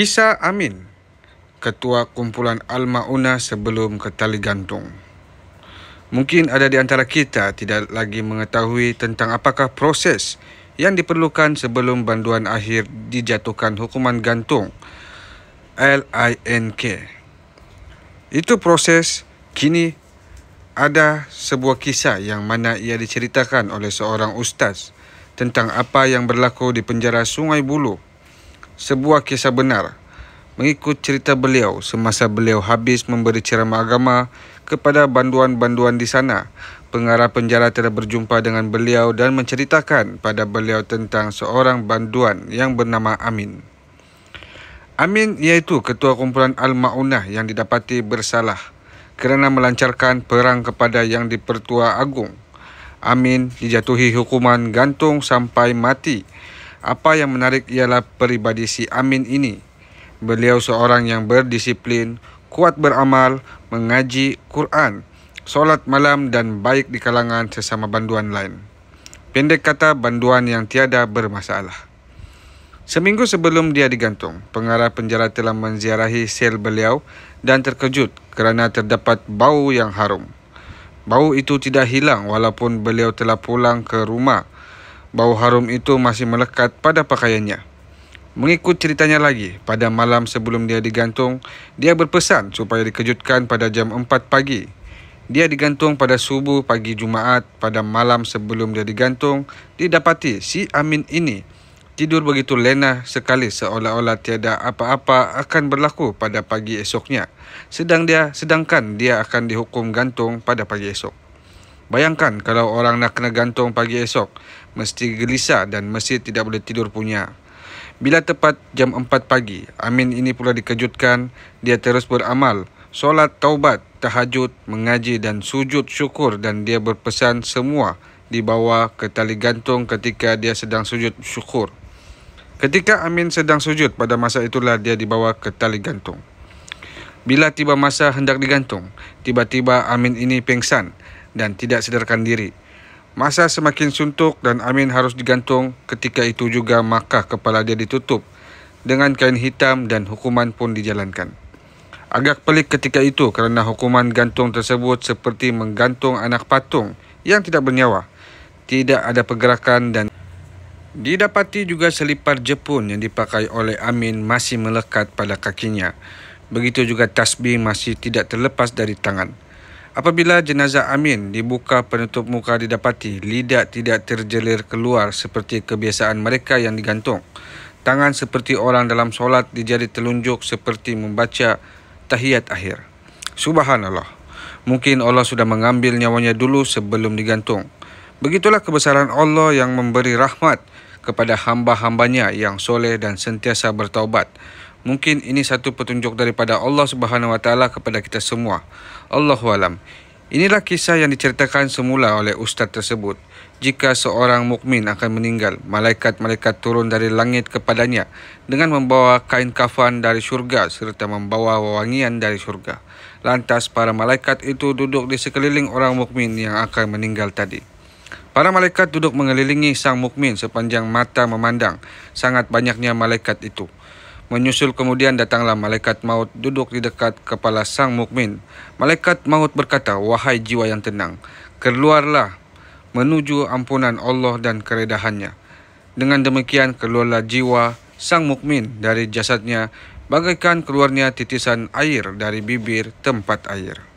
Kisah Amin, ketua kumpulan Al-Ma'una sebelum ketali gantung. Mungkin ada di antara kita tidak lagi mengetahui tentang apakah proses yang diperlukan sebelum banduan akhir dijatuhkan hukuman gantung, LINK. Itu proses kini ada sebuah kisah yang mana ia diceritakan oleh seorang ustaz tentang apa yang berlaku di penjara Sungai Buloh sebuah kisah benar. Mengikut cerita beliau semasa beliau habis memberi ceramah agama kepada banduan-banduan di sana, pengarah penjara telah berjumpa dengan beliau dan menceritakan pada beliau tentang seorang banduan yang bernama Amin. Amin iaitu ketua kumpulan Al-Ma'unah yang didapati bersalah kerana melancarkan perang kepada Yang Dipertua Agung. Amin dijatuhi hukuman gantung sampai mati apa yang menarik ialah peribadi si Amin ini. Beliau seorang yang berdisiplin, kuat beramal, mengaji Quran, solat malam dan baik di kalangan sesama banduan lain. Pendek kata banduan yang tiada bermasalah. Seminggu sebelum dia digantung, pengarah penjara telah menziarahi sel beliau dan terkejut kerana terdapat bau yang harum. Bau itu tidak hilang walaupun beliau telah pulang ke rumah bau harum itu masih melekat pada pakaiannya. Mengikut ceritanya lagi, pada malam sebelum dia digantung, dia berpesan supaya dikejutkan pada jam 4 pagi. Dia digantung pada subuh pagi Jumaat pada malam sebelum dia digantung, didapati si Amin ini tidur begitu lena sekali seolah-olah tiada apa-apa akan berlaku pada pagi esoknya. Sedang dia sedangkan dia akan dihukum gantung pada pagi esok. Bayangkan kalau orang nak kena gantung pagi esok, mesti gelisah dan mesti tidak boleh tidur punya. Bila tepat jam 4 pagi, Amin ini pula dikejutkan, dia terus beramal, solat taubat, tahajud, mengaji dan sujud syukur dan dia berpesan semua dibawa ke tali gantung ketika dia sedang sujud syukur. Ketika Amin sedang sujud, pada masa itulah dia dibawa ke tali gantung. Bila tiba masa hendak digantung, tiba-tiba Amin ini pingsan dan tidak sedarkan diri. Masa semakin suntuk dan Amin harus digantung ketika itu juga maka kepala dia ditutup dengan kain hitam dan hukuman pun dijalankan. Agak pelik ketika itu kerana hukuman gantung tersebut seperti menggantung anak patung yang tidak bernyawa. Tidak ada pergerakan dan didapati juga selipar jepun yang dipakai oleh Amin masih melekat pada kakinya. Begitu juga tasbih masih tidak terlepas dari tangan. Apabila jenazah Amin dibuka penutup muka didapati lidah tidak terjelir keluar seperti kebiasaan mereka yang digantung. Tangan seperti orang dalam solat dijadi telunjuk seperti membaca tahiyat akhir. Subhanallah. Mungkin Allah sudah mengambil nyawanya dulu sebelum digantung. Begitulah kebesaran Allah yang memberi rahmat kepada hamba-hambanya yang soleh dan sentiasa bertaubat. Mungkin ini satu petunjuk daripada Allah Subhanahu Wa kepada kita semua. Allah alam. Inilah kisah yang diceritakan semula oleh ustaz tersebut. Jika seorang mukmin akan meninggal, malaikat-malaikat turun dari langit kepadanya dengan membawa kain kafan dari syurga serta membawa wewangian dari syurga. Lantas para malaikat itu duduk di sekeliling orang mukmin yang akan meninggal tadi. Para malaikat duduk mengelilingi sang mukmin sepanjang mata memandang. Sangat banyaknya malaikat itu. Menyusul kemudian datanglah malaikat maut duduk di dekat kepala sang mukmin. Malaikat maut berkata, "Wahai jiwa yang tenang, keluarlah menuju ampunan Allah dan keredahannya." Dengan demikian keluarlah jiwa sang mukmin dari jasadnya bagaikan keluarnya titisan air dari bibir tempat air.